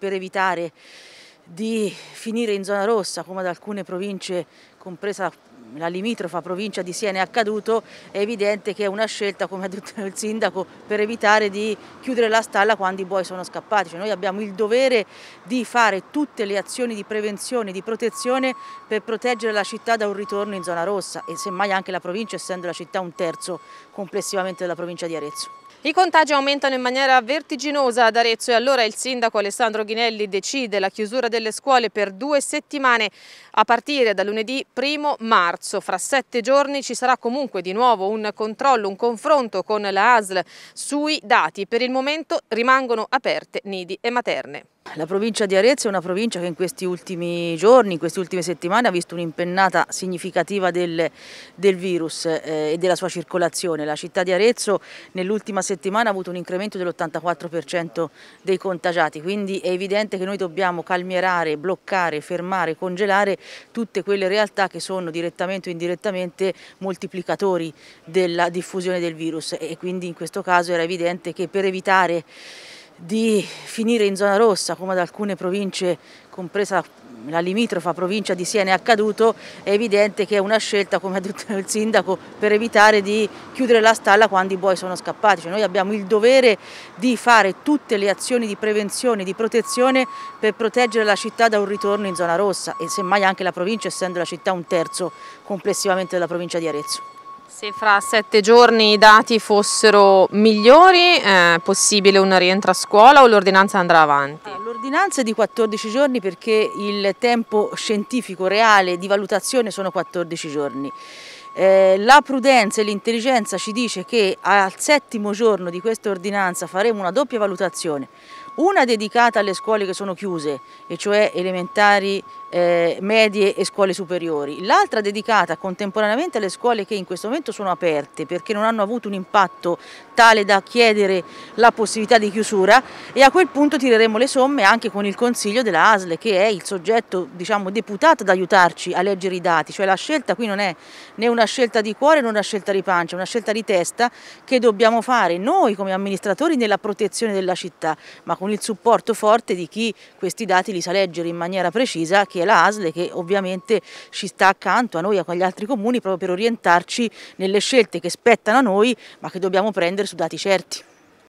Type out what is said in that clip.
per evitare di finire in zona rossa come ad alcune province compresa la limitrofa provincia di Siena è accaduto, è evidente che è una scelta, come ha detto il sindaco, per evitare di chiudere la stalla quando i buoi sono scappati. Cioè noi abbiamo il dovere di fare tutte le azioni di prevenzione, di protezione per proteggere la città da un ritorno in zona rossa e semmai anche la provincia, essendo la città un terzo complessivamente della provincia di Arezzo. I contagi aumentano in maniera vertiginosa ad Arezzo e allora il sindaco Alessandro Ghinelli decide la chiusura delle scuole per due settimane a partire da lunedì 1 marzo marzo, fra sette giorni, ci sarà comunque di nuovo un controllo, un confronto con la ASL sui dati. Per il momento rimangono aperte nidi e materne. La provincia di Arezzo è una provincia che in questi ultimi giorni, in queste ultime settimane ha visto un'impennata significativa del, del virus eh, e della sua circolazione. La città di Arezzo nell'ultima settimana ha avuto un incremento dell'84% dei contagiati, quindi è evidente che noi dobbiamo calmierare, bloccare, fermare, congelare tutte quelle realtà che sono direttamente o indirettamente moltiplicatori della diffusione del virus e quindi in questo caso era evidente che per evitare di finire in zona rossa come ad alcune province, compresa la limitrofa provincia di Siena è accaduto, è evidente che è una scelta, come ha detto il sindaco, per evitare di chiudere la stalla quando i buoi sono scappati. Cioè noi abbiamo il dovere di fare tutte le azioni di prevenzione, di protezione per proteggere la città da un ritorno in zona rossa e semmai anche la provincia, essendo la città un terzo complessivamente della provincia di Arezzo. Se fra sette giorni i dati fossero migliori, eh, è possibile un rientro a scuola o l'ordinanza andrà avanti? Ah, l'ordinanza è di 14 giorni perché il tempo scientifico reale di valutazione sono 14 giorni. Eh, la prudenza e l'intelligenza ci dice che al settimo giorno di questa ordinanza faremo una doppia valutazione, una dedicata alle scuole che sono chiuse, e cioè elementari, eh, medie e scuole superiori, l'altra dedicata contemporaneamente alle scuole che in questo momento sono aperte perché non hanno avuto un impatto tale da chiedere la possibilità di chiusura e a quel punto tireremo le somme anche con il consiglio della ASL che è il soggetto diciamo, deputato ad aiutarci a leggere i dati, cioè la scelta qui non è né una scelta di cuore né una scelta di pancia, è una scelta di testa che dobbiamo fare noi come amministratori nella protezione della città, ma con il supporto forte di chi questi dati li sa leggere in maniera precisa, che è la ASL, che ovviamente ci sta accanto a noi e con gli altri comuni proprio per orientarci nelle scelte che spettano a noi ma che dobbiamo prendere su dati certi.